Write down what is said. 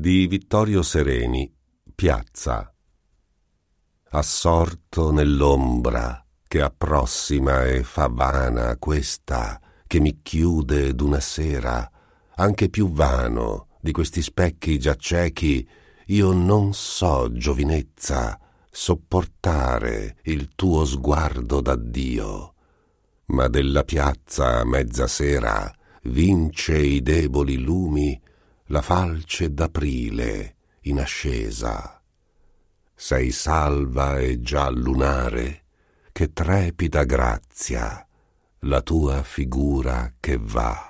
di Vittorio Sereni, Piazza. Assorto nell'ombra che approssima e fa vana questa che mi chiude d'una sera, anche più vano di questi specchi già ciechi, io non so, giovinezza, sopportare il tuo sguardo d'addio. Ma della piazza a mezza sera vince i deboli lumi la falce d'aprile in ascesa. Sei salva e già lunare, che trepida grazia, la tua figura che va.